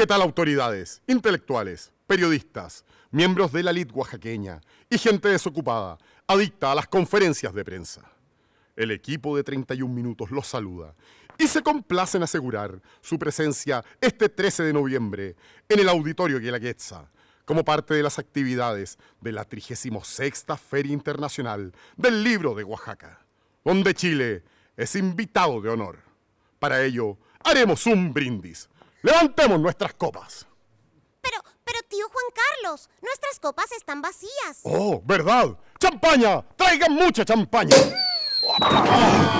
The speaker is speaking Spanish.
¿Qué tal autoridades, intelectuales, periodistas, miembros de la elite oaxaqueña y gente desocupada, adicta a las conferencias de prensa? El equipo de 31 minutos los saluda y se complace en asegurar su presencia este 13 de noviembre en el Auditorio Guelaguetza, como parte de las actividades de la 36 Feria Internacional del Libro de Oaxaca, donde Chile es invitado de honor. Para ello, haremos un brindis Levantemos nuestras copas. Pero, pero tío Juan Carlos, nuestras copas están vacías. Oh, ¿verdad? ¡Champaña! ¡Traigan mucha champaña!